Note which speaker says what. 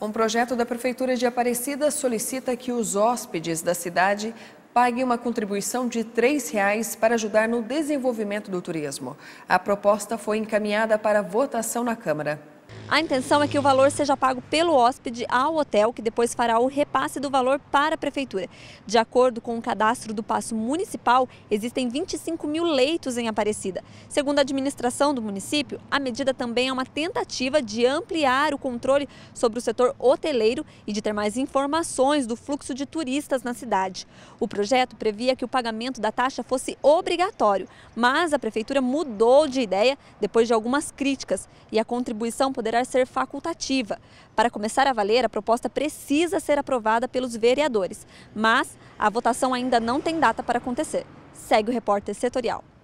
Speaker 1: Um projeto da Prefeitura de Aparecida solicita que os hóspedes da cidade paguem uma contribuição de R$ 3,00 para ajudar no desenvolvimento do turismo. A proposta foi encaminhada para votação na Câmara. A intenção é que o valor seja pago pelo hóspede ao hotel, que
Speaker 2: depois fará o repasse do valor para a prefeitura. De acordo com o cadastro do Passo Municipal, existem 25 mil leitos em Aparecida. Segundo a administração do município, a medida também é uma tentativa de ampliar o controle sobre o setor hoteleiro e de ter mais informações do fluxo de turistas na cidade. O projeto previa que o pagamento da taxa fosse obrigatório, mas a prefeitura mudou de ideia depois de algumas críticas e a contribuição poderá deverá ser facultativa. Para começar a valer, a proposta precisa ser aprovada pelos vereadores, mas a votação ainda não tem data para acontecer. Segue o repórter setorial.